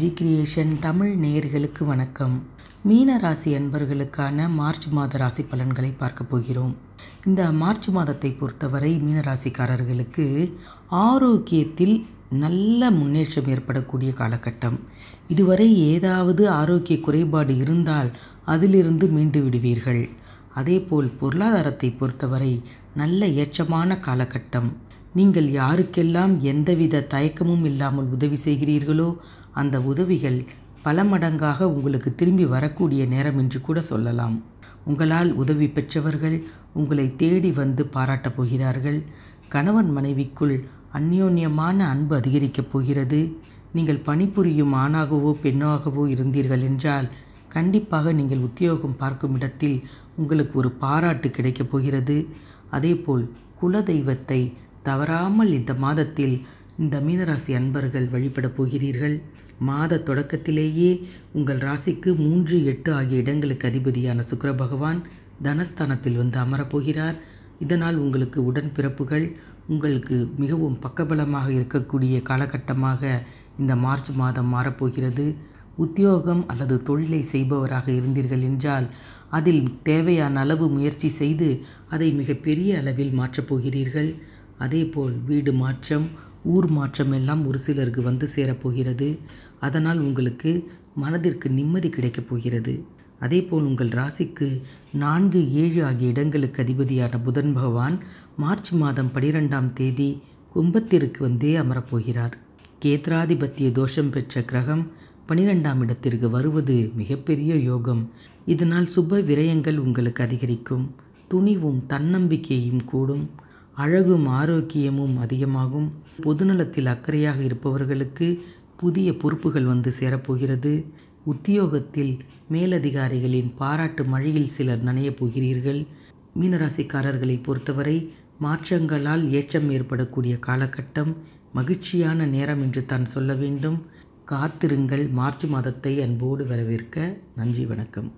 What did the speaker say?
G creation Tamil நேயர்களுக்கு வணக்கம் மீன ராசி அன்பர்களுக்கான மார்ச் மாத ராசி பலன்களை பார்க்க போகிறோம் இந்த மார்ச் மாதத்தை பொறுத்தவரை மீனராசிக்காரர்களுக்கு ஆரோக்கியத்தில் நல்ல முன்னேற்றம் ஏற்படக்கூடிய காலகட்டம் இதுவரை ஏதாவது ஆரோக்கிய குறைபாடு இருந்தால் அதிலிருந்து மீண்டு விடுவீர்கள் அதேபோல் பொருளாதாரத்தை பொறுத்தவரை நல்ல ஏற்றமான காலகட்டம் நீங்கள் யாருக்கெல்லாம் எந்தவித தயக்கமும் இல்லாமல் உதவி செய்கிறீர்களோ அந்த உதவிகள் பல மடங்காக உங்களுக்கு திரும்பி வரக்கூடிய நேரம் என்று கூட சொல்லலாம் உங்களால் உதவி பெற்றவர்கள் உங்களை தேடி வந்து பாராட்டப் போகிறார்கள் கணவன் மனைவிக்குள் அந்யோன்யமான அன்பு அதிகரிக்கப் போகிறது நீங்கள் பணிபுரியும் ஆணாகவோ பெண்ணாகவோ இருந்தீர்கள் என்றால் கண்டிப்பாக நீங்கள் உத்தியோகம் பார்க்கும் இடத்தில் உங்களுக்கு ஒரு பாராட்டு கிடைக்கப் போகிறது அதேபோல் குல தெய்வத்தை தவறாமல் இந்த மாதத்தில் இந்த மீனராசி அன்பர்கள் வழிபடப் போகிறீர்கள் மாத தொடக்கத்திலேயே உங்கள் ராசிக்கு மூன்று எட்டு ஆகிய இடங்களுக்கு அதிபதியான சுக்கர பகவான் தனஸ்தானத்தில் வந்து அமரப்போகிறார் இதனால் உங்களுக்கு உடன்பிறப்புகள் உங்களுக்கு மிகவும் பக்கபலமாக இருக்கக்கூடிய காலகட்டமாக இந்த மார்ச் மாதம் மாறப்போகிறது உத்தியோகம் அல்லது தொழிலை செய்பவராக இருந்தீர்கள் என்றால் அதில் தேவையான அளவு முயற்சி செய்து அதை மிகப்பெரிய அளவில் மாற்றப்போகிறீர்கள் அதேபோல் வீடு மாற்றம் ஊர் மாற்றம் எல்லாம் ஒரு சிலருக்கு வந்து சேரப்போகிறது அதனால் உங்களுக்கு மனதிற்கு நிம்மதி கிடைக்கப் போகிறது அதேபோல் உங்கள் ராசிக்கு நான்கு ஏழு ஆகிய இடங்களுக்கு அதிபதியான புதன் பகவான் மார்ச் மாதம் பனிரெண்டாம் தேதி கும்பத்திற்கு வந்தே அமரப்போகிறார் கேத்ராதிபத்திய தோஷம் பெற்ற கிரகம் பனிரெண்டாம் இடத்திற்கு வருவது மிகப்பெரிய யோகம் இதனால் சுப விரயங்கள் உங்களுக்கு அதிகரிக்கும் துணிவும் தன்னம்பிக்கையும் கூடும் அழகும் ஆரோக்கியமும் அதிகமாகும் பொதுநலத்தில் அக்கறையாக இருப்பவர்களுக்கு புதிய பொறுப்புகள் வந்து சேரப்போகிறது உத்தியோகத்தில் மேலதிகாரிகளின் பாராட்டு மழையில் சிலர் நனையப் போகிறீர்கள் மீனராசிக்காரர்களை பொறுத்தவரை மாற்றங்களால் ஏற்றம் ஏற்படக்கூடிய காலகட்டம் மகிழ்ச்சியான நேரம் என்று தான் சொல்ல வேண்டும் காத்திருங்கள் மார்ச் மாதத்தை அன்போடு வரவேற்க நன்றி வணக்கம்